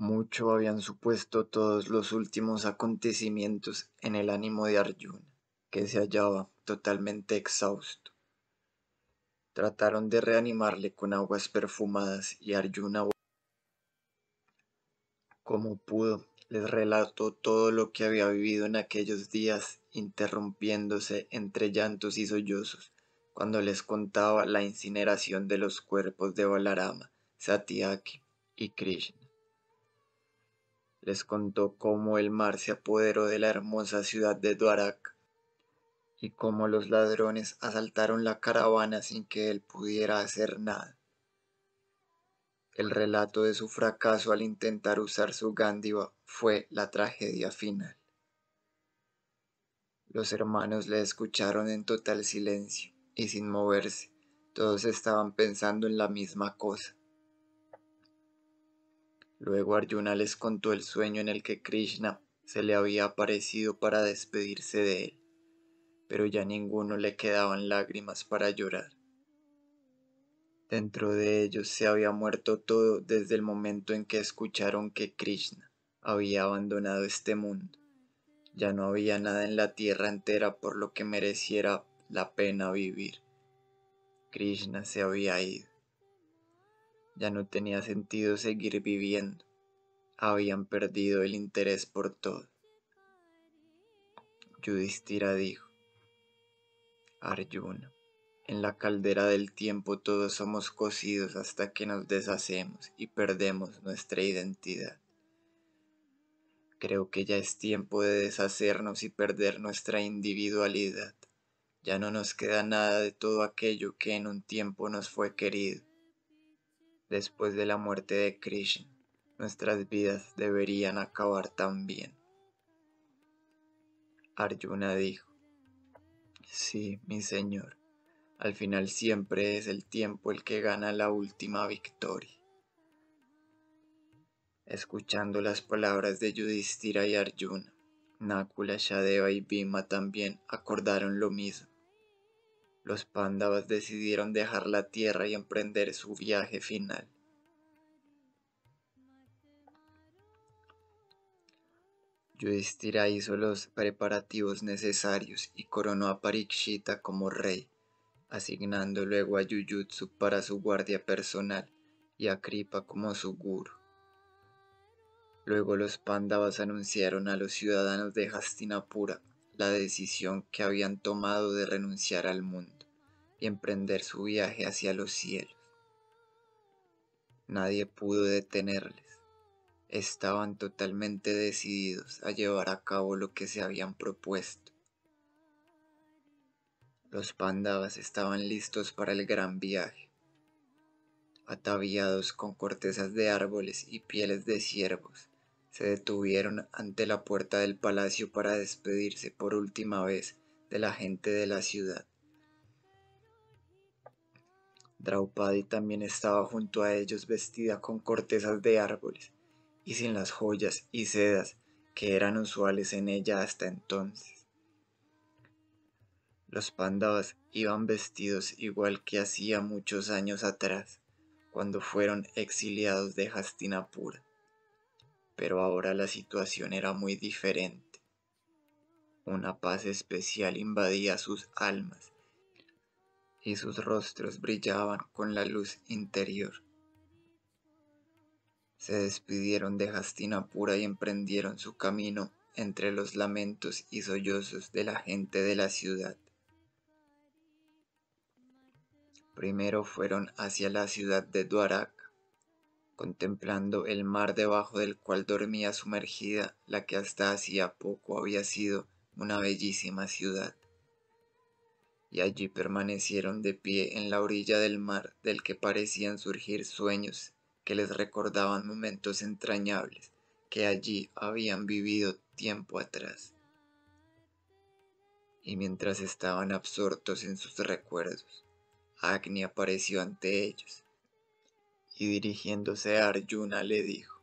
Mucho habían supuesto todos los últimos acontecimientos en el ánimo de Arjuna, que se hallaba totalmente exhausto. Trataron de reanimarle con aguas perfumadas y Arjuna, como pudo, les relató todo lo que había vivido en aquellos días, interrumpiéndose entre llantos y sollozos cuando les contaba la incineración de los cuerpos de Balarama, Satyaki y Krishna les contó cómo el mar se apoderó de la hermosa ciudad de Duarac y cómo los ladrones asaltaron la caravana sin que él pudiera hacer nada. El relato de su fracaso al intentar usar su Gándiva fue la tragedia final. Los hermanos le escucharon en total silencio y sin moverse. Todos estaban pensando en la misma cosa. Luego Arjuna les contó el sueño en el que Krishna se le había aparecido para despedirse de él, pero ya ninguno le quedaban lágrimas para llorar. Dentro de ellos se había muerto todo desde el momento en que escucharon que Krishna había abandonado este mundo. Ya no había nada en la tierra entera por lo que mereciera la pena vivir. Krishna se había ido. Ya no tenía sentido seguir viviendo. Habían perdido el interés por todo. Yudhishthira dijo, Arjuna, en la caldera del tiempo todos somos cocidos hasta que nos deshacemos y perdemos nuestra identidad. Creo que ya es tiempo de deshacernos y perder nuestra individualidad. Ya no nos queda nada de todo aquello que en un tiempo nos fue querido después de la muerte de Krishna, nuestras vidas deberían acabar también. Arjuna dijo, Sí, mi señor, al final siempre es el tiempo el que gana la última victoria. Escuchando las palabras de Yudhishthira y Arjuna, Nakula, Shadeva y Bhima también acordaron lo mismo los pándavas decidieron dejar la tierra y emprender su viaje final. Yudhishthira hizo los preparativos necesarios y coronó a Parikshita como rey, asignando luego a Yuyutsu para su guardia personal y a Kripa como su guru. Luego los Pandavas anunciaron a los ciudadanos de Hastinapura la decisión que habían tomado de renunciar al mundo y emprender su viaje hacia los cielos. Nadie pudo detenerles. Estaban totalmente decididos a llevar a cabo lo que se habían propuesto. Los pandavas estaban listos para el gran viaje, ataviados con cortezas de árboles y pieles de ciervos se detuvieron ante la puerta del palacio para despedirse por última vez de la gente de la ciudad. Draupadi también estaba junto a ellos vestida con cortezas de árboles y sin las joyas y sedas que eran usuales en ella hasta entonces. Los pandavas iban vestidos igual que hacía muchos años atrás, cuando fueron exiliados de Hastinapura pero ahora la situación era muy diferente. Una paz especial invadía sus almas y sus rostros brillaban con la luz interior. Se despidieron de pura y emprendieron su camino entre los lamentos y sollozos de la gente de la ciudad. Primero fueron hacia la ciudad de Duarak, contemplando el mar debajo del cual dormía sumergida la que hasta hacía poco había sido una bellísima ciudad. Y allí permanecieron de pie en la orilla del mar del que parecían surgir sueños que les recordaban momentos entrañables que allí habían vivido tiempo atrás. Y mientras estaban absortos en sus recuerdos, Agni apareció ante ellos y dirigiéndose a Arjuna le dijo,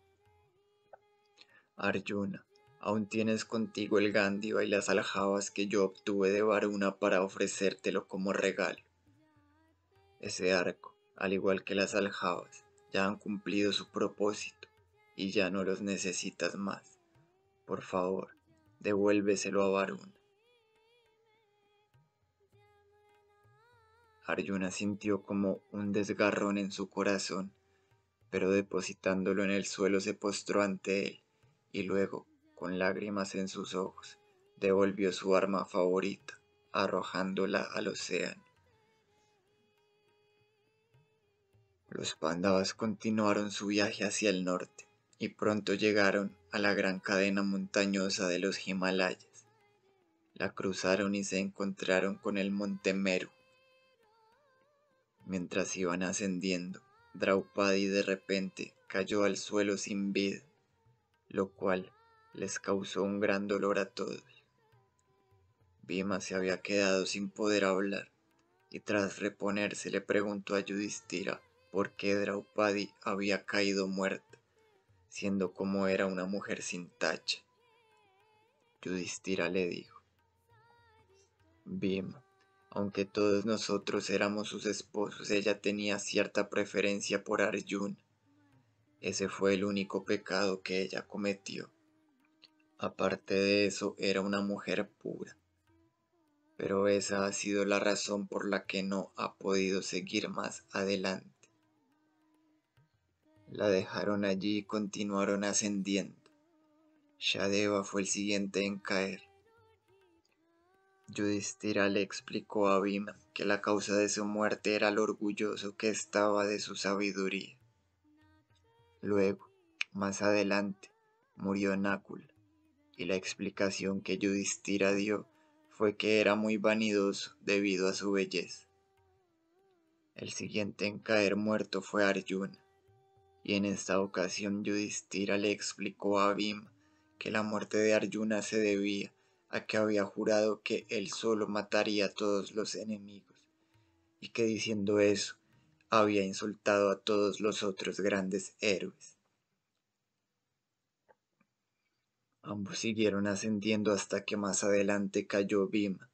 Arjuna, aún tienes contigo el Gandiva y las aljabas que yo obtuve de Varuna para ofrecértelo como regalo. Ese arco, al igual que las aljabas, ya han cumplido su propósito y ya no los necesitas más. Por favor, devuélveselo a Varuna. Arjuna sintió como un desgarrón en su corazón pero depositándolo en el suelo se postró ante él y luego, con lágrimas en sus ojos, devolvió su arma favorita, arrojándola al océano. Los pandavas continuaron su viaje hacia el norte y pronto llegaron a la gran cadena montañosa de los Himalayas. La cruzaron y se encontraron con el monte Meru. Mientras iban ascendiendo, Draupadi de repente cayó al suelo sin vida, lo cual les causó un gran dolor a todos. Bhima se había quedado sin poder hablar y tras reponerse le preguntó a Yudhistira por qué Draupadi había caído muerta, siendo como era una mujer sin tacha. Yudhistira le dijo, Bhima, aunque todos nosotros éramos sus esposos, ella tenía cierta preferencia por Arjun. Ese fue el único pecado que ella cometió. Aparte de eso, era una mujer pura. Pero esa ha sido la razón por la que no ha podido seguir más adelante. La dejaron allí y continuaron ascendiendo. Shadeva fue el siguiente en caer. Yudhishthira este, le explicó a Bhima que la causa de su muerte era lo orgulloso que estaba de su sabiduría. Luego, más adelante, murió Nakul, y la explicación que Yudhishthira dio fue que era muy vanidoso debido a su belleza. El siguiente en caer muerto fue Arjuna, y en esta ocasión Yudhishthira le explicó a Bhima que la muerte de Arjuna se debía a que había jurado que él solo mataría a todos los enemigos, y que diciendo eso había insultado a todos los otros grandes héroes. Ambos siguieron ascendiendo hasta que más adelante cayó Bima,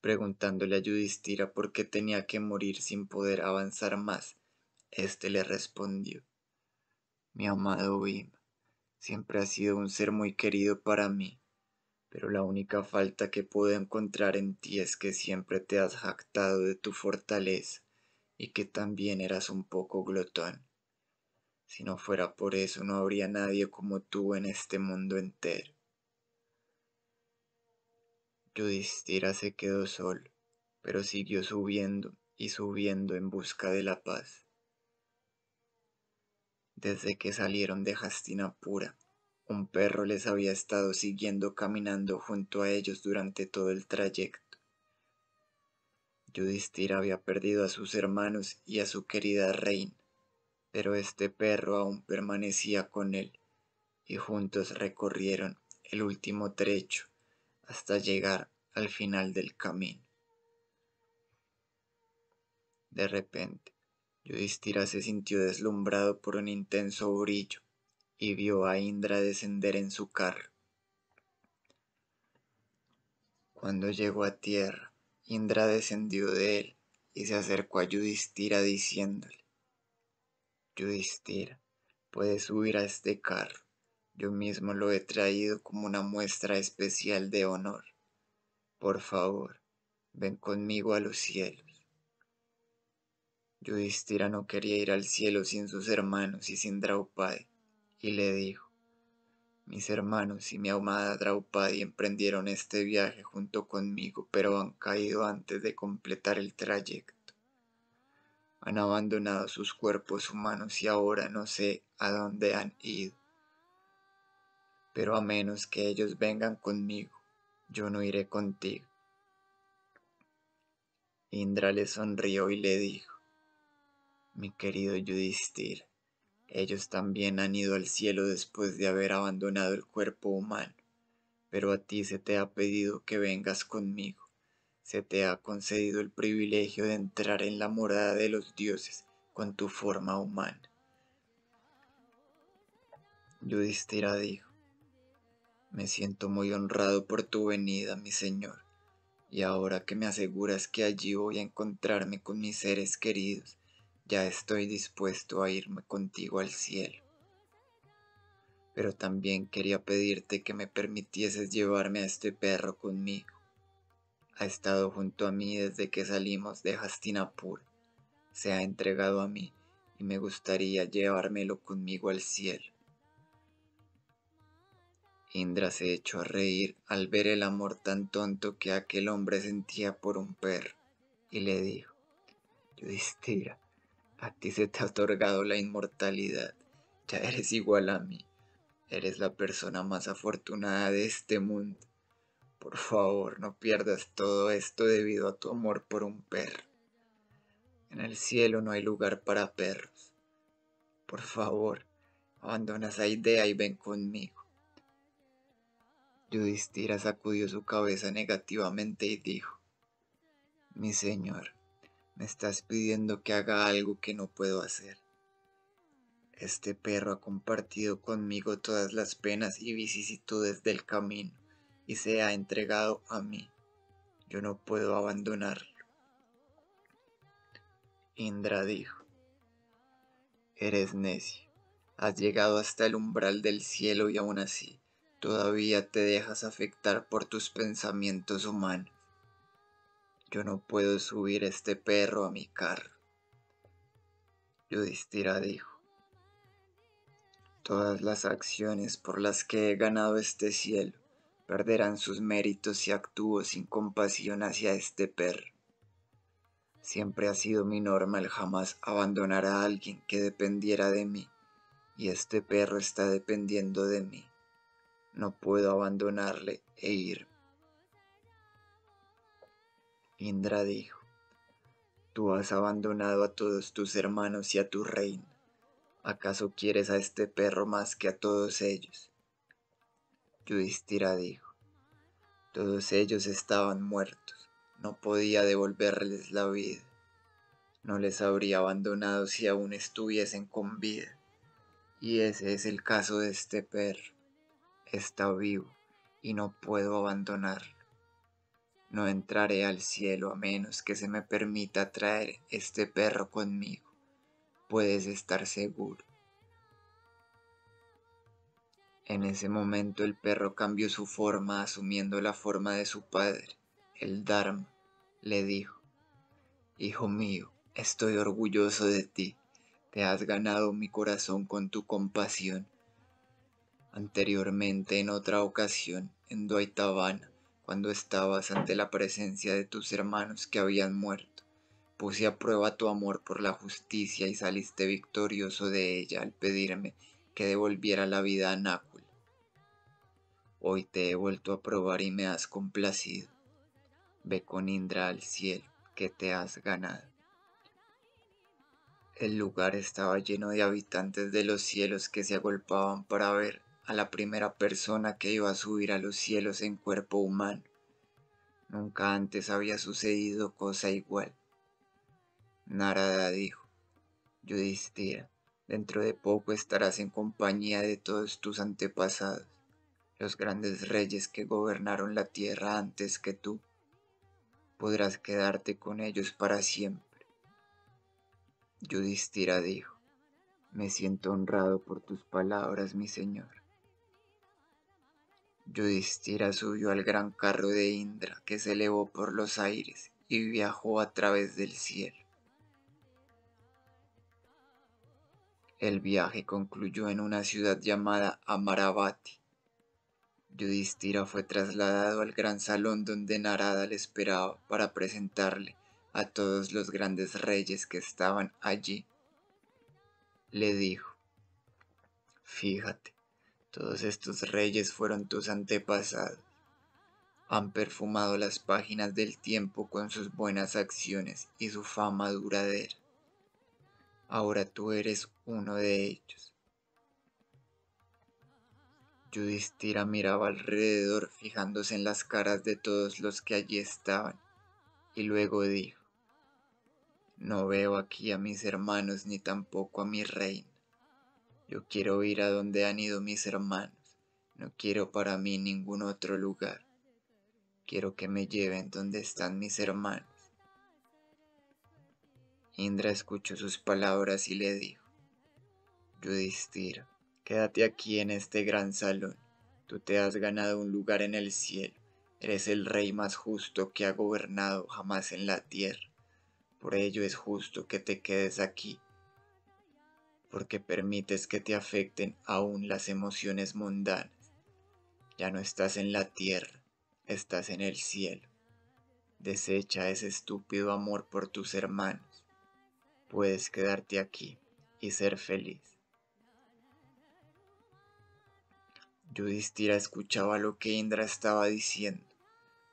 preguntándole a Yudhistira por qué tenía que morir sin poder avanzar más. Este le respondió: Mi amado Bima, siempre ha sido un ser muy querido para mí pero la única falta que pude encontrar en ti es que siempre te has jactado de tu fortaleza y que también eras un poco glotón. Si no fuera por eso no habría nadie como tú en este mundo entero. Yudhishthira se quedó solo, pero siguió subiendo y subiendo en busca de la paz. Desde que salieron de pura. Un perro les había estado siguiendo caminando junto a ellos durante todo el trayecto. Yudistira había perdido a sus hermanos y a su querida reina, pero este perro aún permanecía con él, y juntos recorrieron el último trecho hasta llegar al final del camino. De repente, Yudhishthira se sintió deslumbrado por un intenso brillo y vio a Indra descender en su carro. Cuando llegó a tierra, Indra descendió de él y se acercó a Yudhishthira diciéndole, Yudhishthira, puedes subir a este carro, yo mismo lo he traído como una muestra especial de honor. Por favor, ven conmigo a los cielos. Yudhishthira no quería ir al cielo sin sus hermanos y sin Draupadi y le dijo, Mis hermanos y mi amada Draupadi emprendieron este viaje junto conmigo, pero han caído antes de completar el trayecto. Han abandonado sus cuerpos humanos y ahora no sé a dónde han ido. Pero a menos que ellos vengan conmigo, yo no iré contigo. Indra le sonrió y le dijo, mi querido Yudhishthira, ellos también han ido al cielo después de haber abandonado el cuerpo humano, pero a ti se te ha pedido que vengas conmigo. Se te ha concedido el privilegio de entrar en la morada de los dioses con tu forma humana. Yudhishthira dijo, me siento muy honrado por tu venida, mi señor, y ahora que me aseguras que allí voy a encontrarme con mis seres queridos, ya estoy dispuesto a irme contigo al cielo. Pero también quería pedirte que me permitieses llevarme a este perro conmigo. Ha estado junto a mí desde que salimos de Hastinapur. Se ha entregado a mí y me gustaría llevármelo conmigo al cielo. Indra se echó a reír al ver el amor tan tonto que aquel hombre sentía por un perro y le dijo, Yo estira, a ti se te ha otorgado la inmortalidad. Ya eres igual a mí. Eres la persona más afortunada de este mundo. Por favor, no pierdas todo esto debido a tu amor por un perro. En el cielo no hay lugar para perros. Por favor, abandona esa idea y ven conmigo. Yudhishthira sacudió su cabeza negativamente y dijo, Mi señor, me estás pidiendo que haga algo que no puedo hacer. Este perro ha compartido conmigo todas las penas y vicisitudes del camino y se ha entregado a mí. Yo no puedo abandonarlo. Indra dijo, Eres necio, has llegado hasta el umbral del cielo y aún así todavía te dejas afectar por tus pensamientos humanos. Yo no puedo subir este perro a mi carro. Yudhishthira dijo. Todas las acciones por las que he ganado este cielo perderán sus méritos si actúo sin compasión hacia este perro. Siempre ha sido mi norma el jamás abandonar a alguien que dependiera de mí, y este perro está dependiendo de mí. No puedo abandonarle e irme. Indra dijo, Tú has abandonado a todos tus hermanos y a tu reino. ¿Acaso quieres a este perro más que a todos ellos? Yudhistira dijo, Todos ellos estaban muertos, no podía devolverles la vida. No les habría abandonado si aún estuviesen con vida. Y ese es el caso de este perro. Está vivo y no puedo abandonarlo. No entraré al cielo a menos que se me permita traer este perro conmigo. Puedes estar seguro. En ese momento el perro cambió su forma asumiendo la forma de su padre, el Dharma. Le dijo, Hijo mío, estoy orgulloso de ti. Te has ganado mi corazón con tu compasión. Anteriormente, en otra ocasión, en Doitavana cuando estabas ante la presencia de tus hermanos que habían muerto. Puse a prueba tu amor por la justicia y saliste victorioso de ella al pedirme que devolviera la vida a Nácula. Hoy te he vuelto a probar y me has complacido. Ve con Indra al cielo que te has ganado. El lugar estaba lleno de habitantes de los cielos que se agolpaban para ver a la primera persona que iba a subir a los cielos en cuerpo humano. Nunca antes había sucedido cosa igual. Narada dijo, Yudhishthira, dentro de poco estarás en compañía de todos tus antepasados, los grandes reyes que gobernaron la tierra antes que tú. Podrás quedarte con ellos para siempre. Yudhishthira dijo, me siento honrado por tus palabras, mi señor. Yudhishthira subió al gran carro de Indra que se elevó por los aires y viajó a través del cielo. El viaje concluyó en una ciudad llamada Amaravati. Yudhishthira fue trasladado al gran salón donde Narada le esperaba para presentarle a todos los grandes reyes que estaban allí. Le dijo, fíjate, todos estos reyes fueron tus antepasados. Han perfumado las páginas del tiempo con sus buenas acciones y su fama duradera. Ahora tú eres uno de ellos. Yudhishthira miraba alrededor fijándose en las caras de todos los que allí estaban y luego dijo, no veo aquí a mis hermanos ni tampoco a mi reino. Yo quiero ir a donde han ido mis hermanos. No quiero para mí ningún otro lugar. Quiero que me lleven donde están mis hermanos. Indra escuchó sus palabras y le dijo, Yudhishthira, quédate aquí en este gran salón. Tú te has ganado un lugar en el cielo. Eres el rey más justo que ha gobernado jamás en la tierra. Por ello es justo que te quedes aquí porque permites que te afecten aún las emociones mundanas. Ya no estás en la tierra, estás en el cielo. Desecha ese estúpido amor por tus hermanos. Puedes quedarte aquí y ser feliz. Yudhishthira escuchaba lo que Indra estaba diciendo,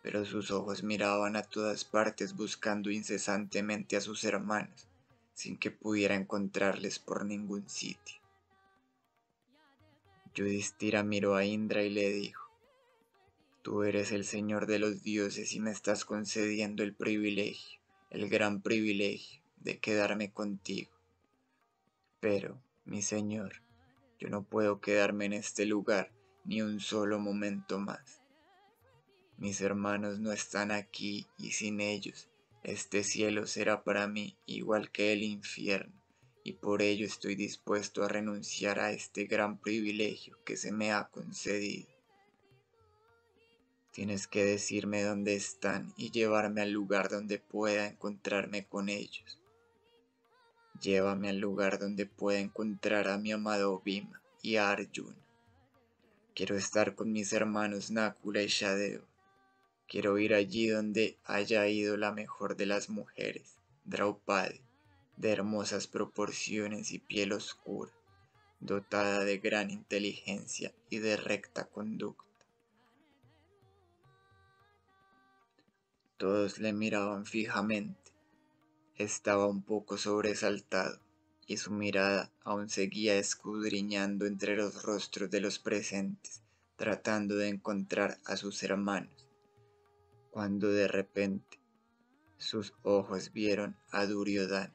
pero sus ojos miraban a todas partes buscando incesantemente a sus hermanos sin que pudiera encontrarles por ningún sitio. Yudhishthira miró a Indra y le dijo, Tú eres el Señor de los dioses y me estás concediendo el privilegio, el gran privilegio de quedarme contigo. Pero, mi Señor, yo no puedo quedarme en este lugar ni un solo momento más. Mis hermanos no están aquí y sin ellos este cielo será para mí igual que el infierno, y por ello estoy dispuesto a renunciar a este gran privilegio que se me ha concedido. Tienes que decirme dónde están y llevarme al lugar donde pueda encontrarme con ellos. Llévame al lugar donde pueda encontrar a mi amado Bhima y a Arjuna. Quiero estar con mis hermanos Nakula y Shadeo. Quiero ir allí donde haya ido la mejor de las mujeres, Draupadi, de hermosas proporciones y piel oscura, dotada de gran inteligencia y de recta conducta. Todos le miraban fijamente. Estaba un poco sobresaltado y su mirada aún seguía escudriñando entre los rostros de los presentes, tratando de encontrar a sus hermanos cuando de repente sus ojos vieron a Duriodán.